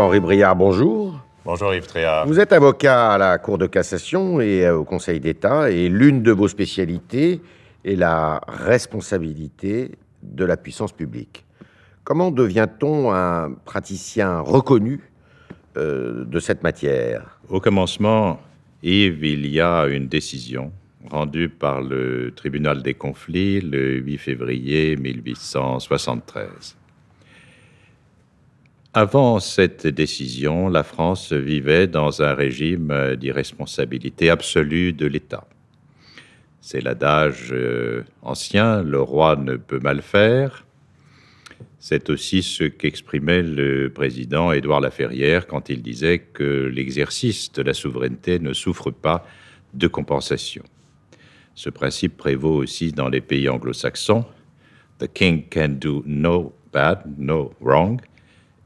henri Briard, bonjour. Bonjour Yves Triard. Vous êtes avocat à la Cour de cassation et euh, au Conseil d'État, et l'une de vos spécialités est la responsabilité de la puissance publique. Comment devient-on un praticien reconnu euh, de cette matière Au commencement, Yves, il y a une décision rendue par le tribunal des conflits le 8 février 1873. Avant cette décision, la France vivait dans un régime euh, d'irresponsabilité absolue de l'État. C'est l'adage euh, ancien, le roi ne peut mal faire. C'est aussi ce qu'exprimait le président Édouard Laferrière quand il disait que l'exercice de la souveraineté ne souffre pas de compensation. Ce principe prévaut aussi dans les pays anglo-saxons. The king can do no bad, no wrong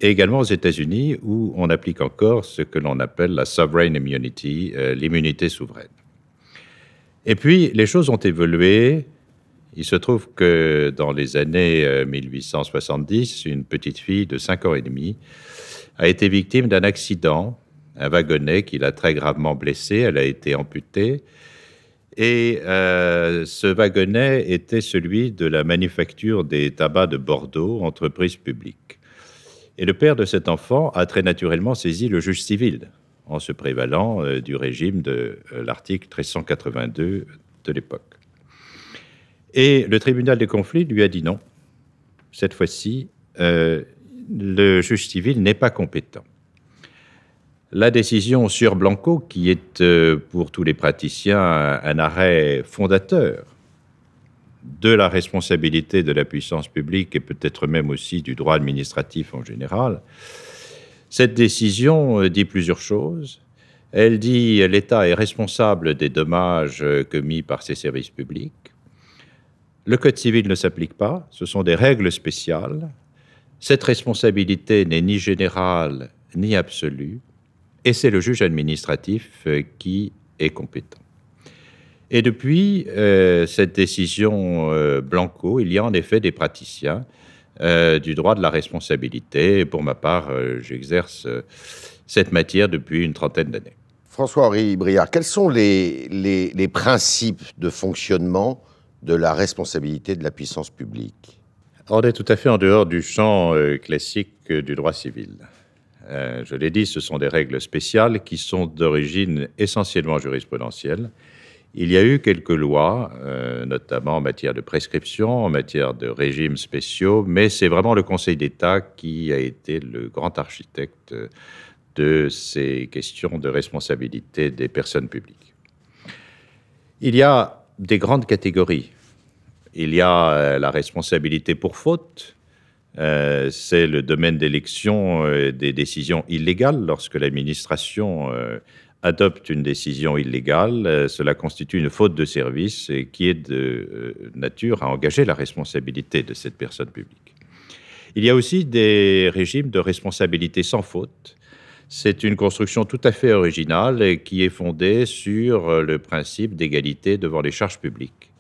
et également aux États-Unis, où on applique encore ce que l'on appelle la sovereign immunity, euh, l'immunité souveraine. Et puis, les choses ont évolué. Il se trouve que dans les années 1870, euh, une petite fille de 5 ans et demi a été victime d'un accident, un wagonnet qui l'a très gravement blessée, elle a été amputée. Et euh, ce wagonnet était celui de la manufacture des tabacs de Bordeaux, entreprise publique. Et le père de cet enfant a très naturellement saisi le juge civil en se prévalant euh, du régime de euh, l'article 1382 de l'époque. Et le tribunal des conflits lui a dit non. Cette fois-ci, euh, le juge civil n'est pas compétent. La décision sur Blanco, qui est pour tous les praticiens un arrêt fondateur de la responsabilité de la puissance publique et peut-être même aussi du droit administratif en général, cette décision euh, dit plusieurs choses. Elle dit l'État est responsable des dommages euh, commis par ses services publics. Le Code civil ne s'applique pas, ce sont des règles spéciales. Cette responsabilité n'est ni générale ni absolue, et c'est le juge administratif euh, qui est compétent. Et depuis euh, cette décision euh, Blanco, il y a en effet des praticiens euh, du droit de la responsabilité. Et pour ma part, j'exerce cette matière depuis une trentaine d'années. François-Henri Briard, quels sont les, les, principes de fonctionnement de la responsabilité de la puissance publique On est tout à fait en dehors du champ classique du droit civil. je l'ai dit, ce sont des règles spéciales qui sont d'origine essentiellement jurisprudentielle il y a eu quelques lois, euh, notamment en matière de prescription, en matière de régimes spéciaux, mais c'est vraiment le Conseil d'État qui a été le grand architecte de ces questions de responsabilité des personnes publiques. Il y a des grandes catégories. Il y a euh, la responsabilité pour faute, euh, c'est le domaine d'élection des décisions illégales lorsque l'administration adopte une décision illégale, euh, cela constitue une faute de service qui est de euh, nature à engager la responsabilité de cette personne publique. Il y a aussi des régimes de responsabilité sans faute. C'est une construction tout à fait originale qui est fondée sur euh, le principe d'égalité devant les charges publiques.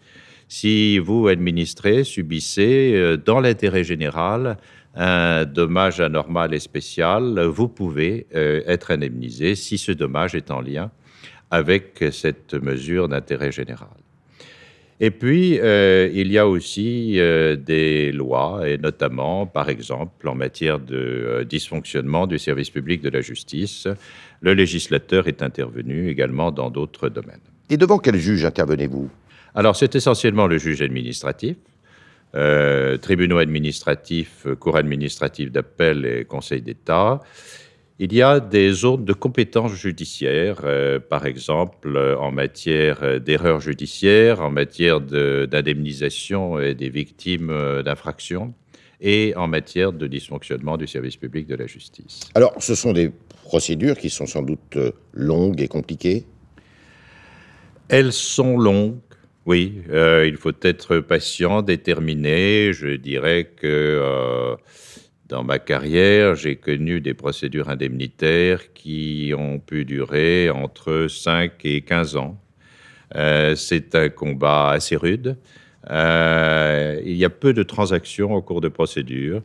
Si vous, administrez, subissez dans l'intérêt général un dommage anormal et spécial, vous pouvez euh, être indemnisé si ce dommage est en lien avec cette mesure d'intérêt général. Et puis, euh, il y a aussi euh, des lois, et notamment, par exemple, en matière de dysfonctionnement du service public de la justice, le législateur est intervenu également dans d'autres domaines. Et devant quel juge intervenez-vous Alors, c'est essentiellement le juge administratif, euh, tribunaux administratifs, euh, cours administratifs d'appel et conseil d'État. Il y a des zones de compétences judiciaires, euh, par exemple en matière d'erreurs judiciaires, en matière d'indemnisation des victimes d'infractions et en matière de dysfonctionnement du service public de la justice. Alors, ce sont des procédures qui sont sans doute longues et compliquées Elles sont longues, oui, euh, il faut être patient, déterminé. Je dirais que euh, dans ma carrière, j'ai connu des procédures indemnitaires qui ont pu durer entre 5 et 15 ans. Euh, c'est un combat assez rude. il y a peu de transactions au cours de procédure.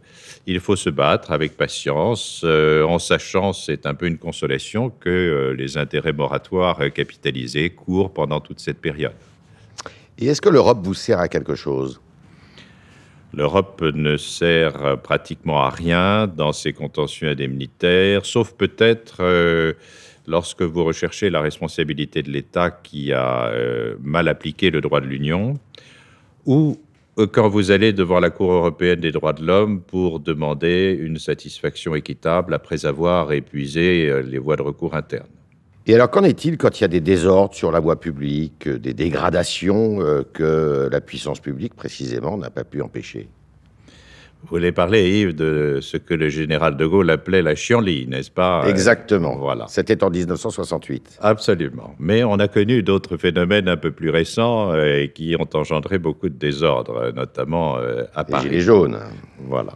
Il faut se battre avec patience, en sachant, c'est un peu une consolation, que les intérêts moratoires capitalisés courent pendant toute cette période. Et est-ce que l'Europe vous sert à quelque chose L'Europe ne sert pratiquement à rien dans ses contentieux indemnitaires, sauf peut-être euh, lorsque vous recherchez la responsabilité de l'État qui a euh, mal appliqué le droit de l'Union, ou euh, quand vous allez devant la Cour européenne des droits de l'homme pour demander une satisfaction équitable après avoir épuisé les voies de recours internes. Et alors, qu'en est-il quand il y a des désordres sur la voie publique, euh, des dégradations euh, que la puissance publique, précisément, n'a pas pu empêcher Vous voulez parler, Yves, de ce que le général de Gaulle appelait la chienlit, n'est-ce pas Exactement. Voilà. C'était en 1968. Absolument. Mais on a connu d'autres phénomènes un peu plus récents euh, et qui ont engendré beaucoup de désordres, notamment à Paris. Les jaunes. Voilà.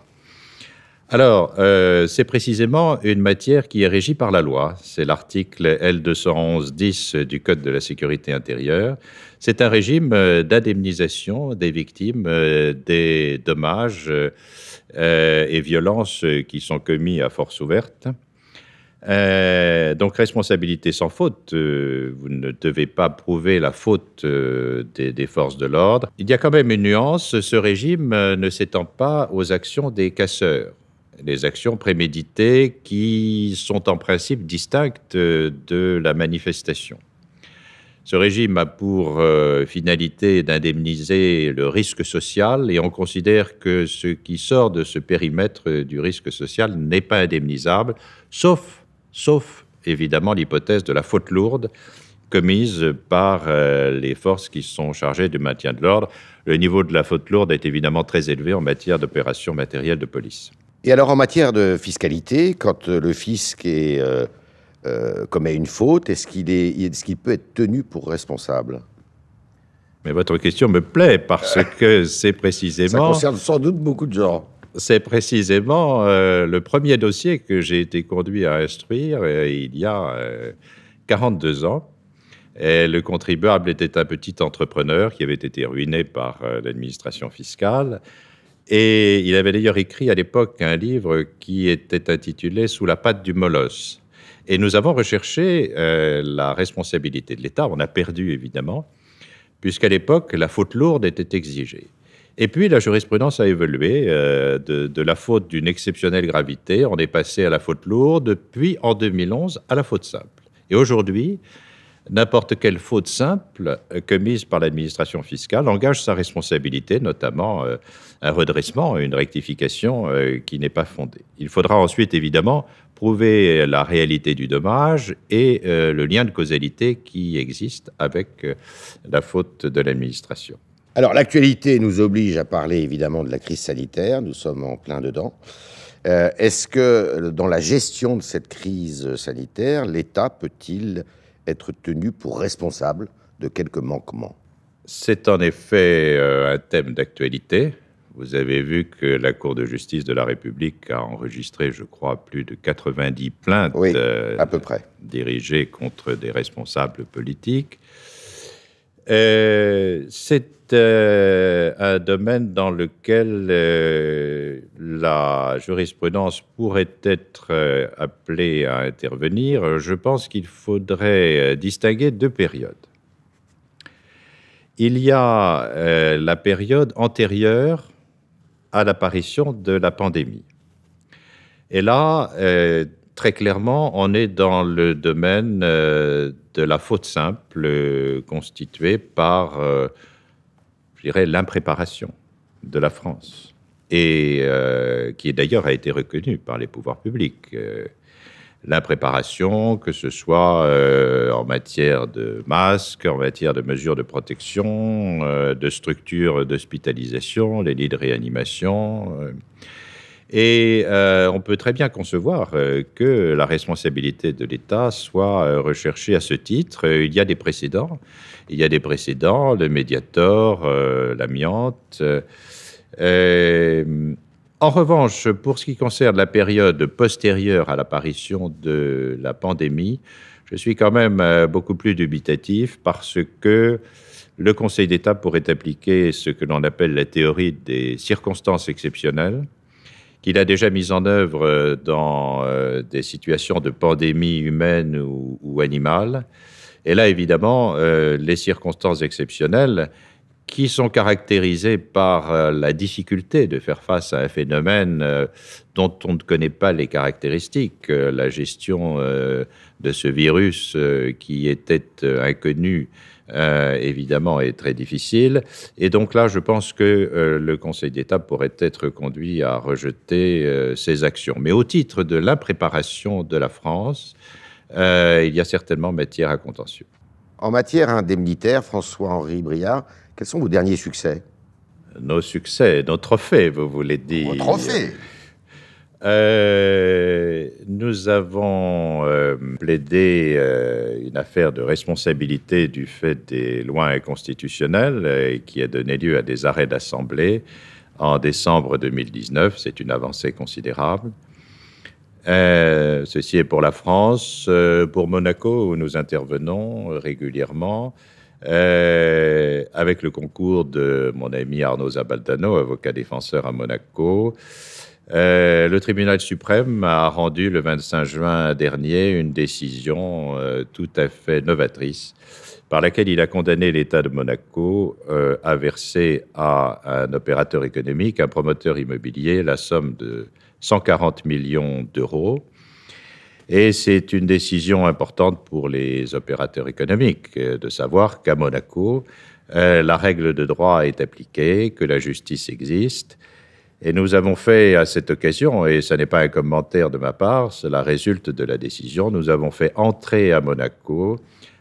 Alors, euh, c'est précisément une matière qui est régie par la loi. C'est l'article L211-10 du Code de la sécurité intérieure. C'est un régime euh, d'indemnisation des victimes euh, des dommages et violences qui sont commis à force ouverte. donc responsabilité sans faute, vous ne devez pas prouver la faute des, des, forces de l'ordre. Il y a quand même une nuance, ce régime ne s'étend pas aux actions des casseurs les actions préméditées qui sont en principe distinctes euh, de la manifestation. Ce régime a pour euh, finalité d'indemniser le risque social et on considère que ce qui sort de ce périmètre euh, du risque social n'est pas indemnisable, sauf, sauf évidemment l'hypothèse de la faute lourde commise par les forces qui sont chargées du maintien de l'ordre. Le niveau de la faute lourde est évidemment très élevé en matière d'opérations matérielles de police. Et alors en matière de fiscalité, quand euh, le fisc est, euh, euh, commet une faute, est-ce qu'il est, peut être tenu pour responsable Mais votre question me plaît parce que c'est précisément... Ça concerne sans doute beaucoup de gens. C'est précisément le premier dossier que j'ai été conduit à instruire il y a 42 ans. Et le contribuable était un petit entrepreneur qui avait été ruiné par l'administration fiscale et il avait d'ailleurs écrit à l'époque un livre qui était intitulé Sous la patte du molosse. Et nous avons recherché euh, la responsabilité de l'État. On a perdu, évidemment, puisqu'à l'époque, la faute lourde était exigée. Et puis, la jurisprudence a évolué. Euh, de, de, la faute d'une exceptionnelle gravité, on est passé à la faute lourde, puis en 2011, à la faute simple. Et aujourd'hui, N'importe quelle faute simple euh, commise par l'administration fiscale engage sa responsabilité, notamment euh, un redressement, une rectification euh, qui n'est pas fondée. Il faudra ensuite, évidemment, prouver la réalité du dommage et le lien de causalité qui existe avec la faute de l'administration. Alors l'actualité nous oblige à parler évidemment de la crise sanitaire, nous sommes en plein dedans. Est-ce que dans la gestion de cette crise sanitaire, l'État peut-il être tenu pour responsable de quelques manquements. C'est en effet euh, un thème d'actualité. Vous avez vu que la Cour de justice de la République a enregistré, je crois, plus de 90 plaintes euh, à peu près. dirigées contre des responsables politiques. Euh, c'est euh, un domaine dans lequel euh, la jurisprudence pourrait être appelée à intervenir. Je pense qu'il faudrait distinguer deux périodes. Il y a la période antérieure à l'apparition de la pandémie. Et là, très clairement, on est dans le domaine de la faute simple euh, constituée par, euh, je dirais, l'impréparation de la France, et euh, qui d'ailleurs a été reconnue par les pouvoirs publics l'impréparation, que ce soit en matière de masques, en matière de mesures de protection, de structures d'hospitalisation, les lits de réanimation. Et euh, on peut très bien concevoir euh, que la responsabilité de l'État soit euh, recherchée à ce titre. Il y a des précédents. Il y a des précédents, le médiator, l'amiante. en revanche, pour ce qui concerne la période postérieure à l'apparition de la pandémie, je suis quand même beaucoup plus dubitatif parce que le Conseil d'État pourrait appliquer ce que l'on appelle la théorie des circonstances exceptionnelles qu'il a déjà mis en œuvre euh, dans euh, des situations de pandémie humaine ou, ou animale. Et là, évidemment, euh, les circonstances exceptionnelles qui sont caractérisées par la difficulté de faire face à un phénomène dont on ne connaît pas les caractéristiques, la gestion de ce virus qui était inconnu euh, évidemment, est très difficile. Et donc là, je pense que euh, le Conseil d'État pourrait être conduit à rejeter euh, ces actions. Mais au titre de l'impréparation de la France, il y a certainement matière à contentieux. En matière indemnitaire, François-Henri Briard, quels sont vos derniers succès Nos succès, nos trophées, vous voulez dire. Nos trophées euh, nous avons euh, plaidé euh, une affaire de responsabilité du fait des lois inconstitutionnelles qui a donné lieu à des arrêts d'assemblée en décembre 2019. C'est une avancée considérable. ceci est pour la France. pour Monaco, où nous intervenons régulièrement, avec le concours de mon ami Arnaud Zabaldano, avocat défenseur à Monaco, euh, le tribunal suprême a rendu le 25 juin dernier une décision euh, tout à fait novatrice par laquelle il a condamné l'État de Monaco euh, à verser à un opérateur économique, un promoteur immobilier, la somme de 140 millions d'euros. Et c'est une décision importante pour les opérateurs économiques de savoir qu'à Monaco, la règle de droit est appliquée, que la justice existe et nous avons fait à cette occasion, et ce n'est pas un commentaire de ma part, cela résulte de la décision, nous avons fait entrer à Monaco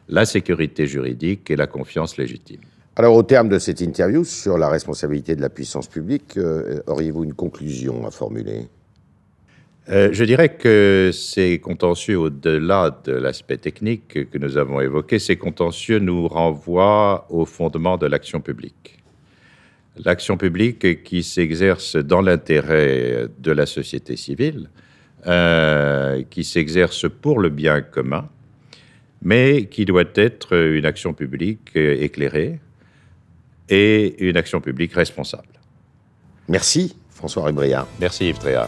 la sécurité juridique et la confiance légitime. Alors au terme de cette interview sur la responsabilité de la puissance publique, euh, auriez-vous une conclusion à formuler euh, je dirais que ces contentieux, au-delà de l'aspect technique que nous avons évoqué, ces contentieux nous renvoient au fondement de l'action publique l'action publique qui s'exerce dans l'intérêt de la société civile, euh, qui s'exerce pour le bien commun, mais qui doit être une action publique éclairée et une action publique responsable. Merci François Rubriard. Merci Yves